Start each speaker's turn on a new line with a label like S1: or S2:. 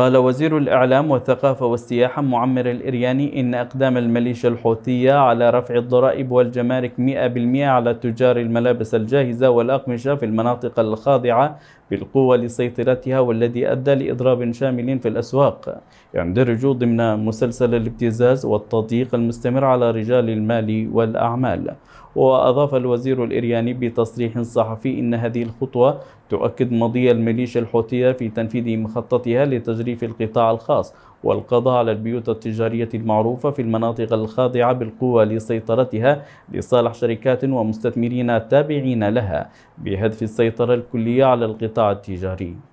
S1: قال وزير الإعلام والثقافة والسياحة معمر الإرياني إن أقدام الميليشيا الحوثية على رفع الضرائب والجمارك 100% على تجار الملابس الجاهزة والأقمشة في المناطق الخاضعة بالقوة لسيطرتها والذي أدى لإضراب شامل في الأسواق يندرج ضمن مسلسل الابتزاز والتضييق المستمر على رجال المال والأعمال وأضاف الوزير الإرياني بتصريح صحفي إن هذه الخطوة تؤكد مضي الميليشيا الحوثية في تنفيذ مخططها لتجريف القطاع الخاص والقضاء على البيوت التجارية المعروفة في المناطق الخاضعة بالقوة لسيطرتها لصالح شركات ومستثمرين تابعين لها بهدف السيطرة الكلية على القطاع التجاري